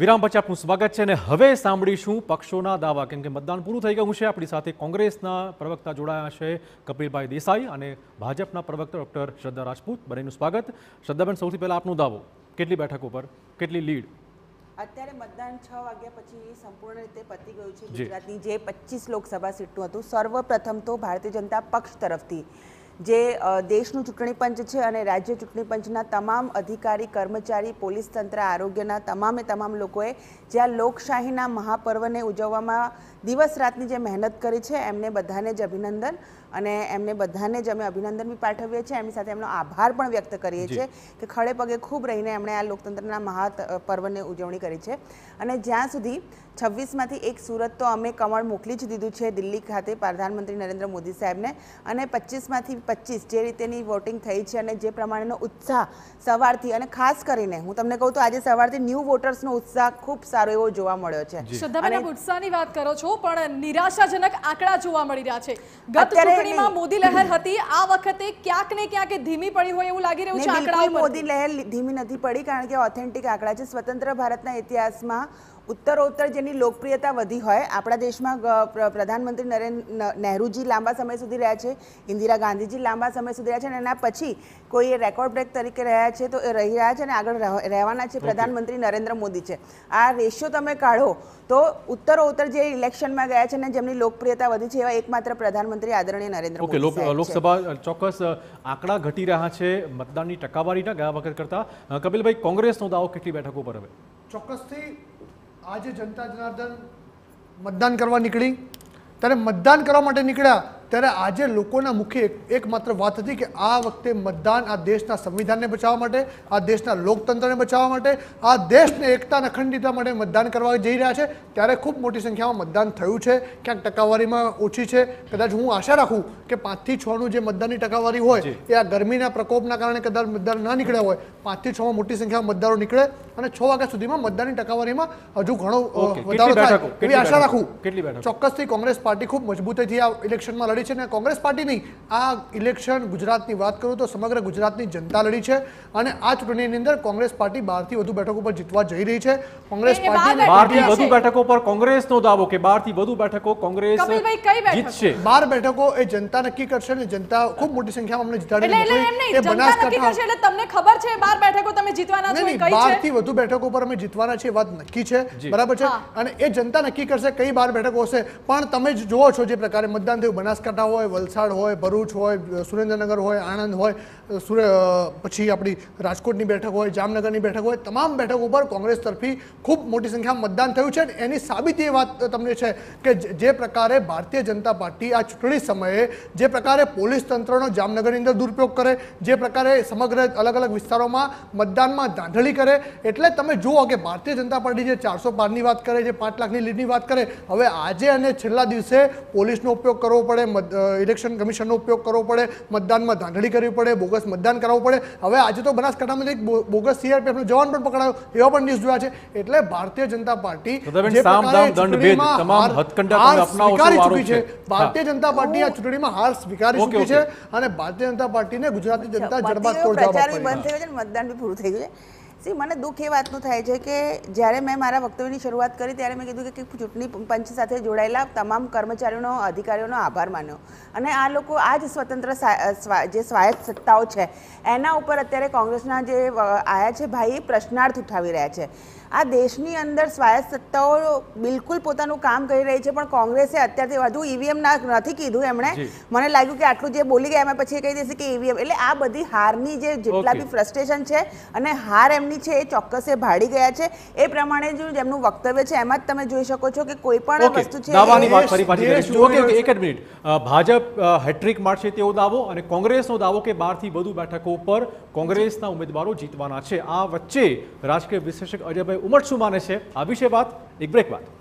વિરામ પછી આપનું સ્વાગત છે અને હવે સાંભળીશું પક્ષોના દાવા કેમ કે મતદાન પૂરું થઈ ગયું છે આપણી સાથે કોંગ્રેસના પ્રવક્તા જોડાયા છે કપિલભાઈ દેસાઈ અને ભાજપના પ્રવક્તા ડૉક્ટર શ્રદ્ધા રાજપૂત બંનેનું સ્વાગત શ્રદ્ધાબેન સૌથી પહેલાં આપનો દાવો કેટલી બેઠક ઉપર કેટલી લીડ અત્યારે મતદાન છ વાગ્યા પછી સંપૂર્ણ રીતે પતી ગયું છે ગુજરાતની જે પચીસ લોકસભા સીટનું હતું સર્વપ્રથમ તો ભારતીય જનતા પક્ષ તરફથી જે દેશનું ચૂંટણી પંચ છે અને રાજ્ય ચૂંટણી પંચના તમામ અધિકારી કર્મચારી પોલીસ તંત્ર આરોગ્યના તમામે તમામ લોકોએ જે આ લોકશાહીના મહાપર્વને ઉજવવામાં દિવસ રાતની જે મહેનત કરી છે એમને બધાને જ અભિનંદન અને એમને બધાને જ અમે અભિનંદન બી પાઠવીએ છીએ એમની સાથે એમનો આભાર પણ વ્યક્ત કરીએ છીએ કે ખડે પગે ખૂબ રહીને એમણે આ લોકતંત્રના મહાપર્વને ઉજવણી કરી છે અને જ્યાં સુધી છવ્વીસમાંથી એક સુરત તો અમે કમળ મોકલી જ દીધું છે દિલ્હી ખાતે પ્રધાનમંત્રી નરેન્દ્ર મોદી સાહેબને અને પચીસમાંથી પચીસ જે રીતેની વોટિંગ થઈ છે અને જે પ્રમાણેનો ઉત્સાહ સવારથી અને ખાસ કરીને હું તમને કહું તો આજે સવારથી ન્યૂ વોટર્સનો ઉત્સાહ ખૂબ સારો એવો જોવા મળ્યો છે શ્રદ્ધાબેન ઉત્સાહની વાત કરો છો પણ નિરાશાજનક આંકડા જોવા મળી રહ્યા છે ગત ચૂંટણીમાં મોદી લહેર હતી આ વખતે ક્યાંક ને ક્યાંક ધીમી પડી હોય એવું લાગી રહ્યું છે આંકડા મોદી લહેર ધીમી નથી પડી કારણ કે ઓથેન્ટિક આંકડા છે સ્વતંત્ર ભારતના ઇતિહાસમાં ઉત્તરોત્તર જેની લોકપ્રિયતા વધી હોય આપણા દેશમાં પ્રધાનમંત્રી નરેન્દ્ર નહેરુજી લાંબા સમય સુધી રહ્યા છે ઇન્દિરા ગાંધીજી લાંબા સમય સુધી રહ્યા છે અને એના પછી કોઈ રેકોર્ડ બ્રેક તરીકે રહ્યા છે તો એ રહી રહ્યા છે અને આગળ રહેવાના છે પ્રધાનમંત્રી નરેન્દ્ર મોદી છે આ રેશિયો તમે કાઢો તો ઉત્તરોત્તર જે ઇલેક્શનમાં ગયા છે અને જેમની લોકપ્રિયતા વધી છે એવા એકમાત્ર પ્રધાનમંત્રી આદરણીય નરેન્દ્ર મોદી લોકસભા ચોક્કસ આંકડા ઘટી રહ્યા છે મતદાનની ટકાવારીના ગયા વખત કરતા કપિલભાઈ કોંગ્રેસનો દાવો કેટલી બેઠકો પર હવે ચોક્કસથી આજે જનતા જનાર્દન મતદાન કરવા નીકળી ત્યારે મતદાન કરવા માટે નીકળ્યા ત્યારે આજે લોકોના મુખ્ય એકમાત્ર વાત હતી કે આ વખતે મતદાન આ દેશના સંવિધાનને બચાવવા માટે આ દેશના લોકતંત્રને બચાવવા માટે આ દેશને એકતા અખંડિતા માટે મતદાન કરવા જઈ રહ્યા છે ત્યારે ખૂબ મોટી સંખ્યામાં મતદાન થયું છે ક્યાંક ટકાવારીમાં ઓછી છે કદાચ હું આશા રાખું કે પાંચથી છનું જે મતદાનની ટકાવારી હોય એ આ ગરમીના પ્રકોપના કારણે કદાચ મતદાન ના નીકળ્યા હોય પાંચથી છમાં મોટી સંખ્યામાં મતદારો નીકળે અને છ વાગ્યા સુધીમાં મતદાનની ટકાવારીમાં હજુ ઘણો વધારો થાય એવી આશા રાખું ચોક્કસથી કોંગ્રેસ પાર્ટી ખૂબ મજબૂતીથી આ ઇલેક્શનમાં લડી છે અને કોંગ્રેસ પાર્ટી આ ઇલેક્શન ગુજરાતની વાત કરું તો સમગ્ર ગુજરાતની જનતા લડી છે અને આ ચૂંટણીની અંદર કોંગ્રેસ પાર્ટી બારથી વધુ બેઠકો પર જીતવા જઈ રહી છે કોંગ્રેસ પાર્ટી બારથી વધુ બેઠકો પર કોંગ્રેસનો દાવો કે બારથી વધુ બેઠકો કોંગ્રેસ જીતશે બાર બેઠકો એ જનતા નક્કી કરશે અને જનતા ખૂબ મોટી સંખ્યામાં અમને જીતાડી એ બનાસકાંઠા તમને ખબર છે બેઠકો તમે અમે જીતવાના છે વાત નક્કી છે બરાબર છે અને એ જનતા નક્કી કરશે કઈ બાર બેઠકો હશે પણ તમે જ જોવો છો જે પ્રકારે મતદાન થયું બનાસકાંઠા હોય વલસાડ હોય ભરૂચ હોય સુરેન્દ્રનગર હોય આણંદ હોય પછી આપણી રાજકોટની બેઠક હોય જામનગરની બેઠક હોય તમામ બેઠક ઉપર કોંગ્રેસ તરફી ખૂબ મોટી સંખ્યામાં મતદાન થયું છે એની સાબિતી એ વાત તમને છે કે જે પ્રકારે ભારતીય જનતા પાર્ટી આ ચૂંટણી સમયે જે પ્રકારે પોલીસ તંત્રનો જામનગરની અંદર દુરુપયોગ કરે જે પ્રકારે સમગ્ર અલગ અલગ વિસ્તારોમાં વિસ્તારોમાં મતદાનમાં ધાંધળી કરે એટલે તમે જુઓ કે ભારતીય જનતા પાર્ટી જે ચારસો પારની વાત કરે છે પાંચ લાખની લીડની વાત કરે હવે આજે અને છેલ્લા દિવસે પોલીસનો ઉપયોગ કરવો પડે ઇલેક્શન કમિશનનો ઉપયોગ કરવો પડે મતદાનમાં ધાંધળી કરવી પડે બોગસ મતદાન કરાવવું પડે હવે આજે તો બનાસકાંઠામાં એક બોગસ સીઆરપીએફનો જવાન પણ પકડાયો એવા પણ ન્યૂઝ જોયા છે એટલે ભારતીય જનતા પાર્ટી સ્વીકારી ચૂકી છે ભારતીય જનતા પાર્ટી આ ચૂંટણીમાં હાર સ્વીકારી ચૂકી છે અને ભારતીય જનતા પાર્ટીને ગુજરાતની જનતા જડબાતોડ જવાબ मतदान भी पूर्ण થઈ ગયું સી મને દુઃખ એ વાતનું થાય છે કે જ્યારે મેં મારા વક્તવ્યની શરૂઆત કરી ત્યારે મેં કીધું કે ચૂંટણી પંચ સાથે જોડાયેલા તમામ કર્મચારીઓનો અધિકારીઓનો આભાર માન્યો અને આ લોકો આ જ સ્વતંત્ર જે સ્વાયત્ત સત્તાઓ છે એના ઉપર અત્યારે કોંગ્રેસના જે આવ્યા છે ભાઈ પ્રશ્નાર્થ ઉઠાવી રહ્યા છે આ દેશની અંદર સ્વાયત્ત સત્તાઓ બિલકુલ પોતાનું કામ કરી રહી છે પણ કોંગ્રેસે અત્યારથી વધુ ઈવીએમ નથી કીધું એમણે મને લાગ્યું કે આટલું જે બોલી ગયા એમાં પછી કહી દેશે કે ઈવીએમ એટલે આ બધી હારની જે જેટલા બી ફ્રસ્ટ્રેશન છે અને હાર એમને વાહનની છે એ ચોક્કસ ભાડી ગયા છે એ પ્રમાણે જો જેમનું વક્તવ્ય છે એમાં જ તમે જોઈ શકો છો કે કોઈ પણ વસ્તુ છે દાવાની વાત ફરી પાછી કરીશું એક મિનિટ ભાજપ હેટ્રિક મારશે તેવો દાવો અને કોંગ્રેસનો દાવો કે થી વધુ બેઠકો પર કોંગ્રેસના ઉમેદવારો જીતવાના છે આ વચ્ચે રાજકીય વિશ્લેષક અજયભાઈ ઉમર શું માને છે આ વિશે વાત એક બ્રેક વાત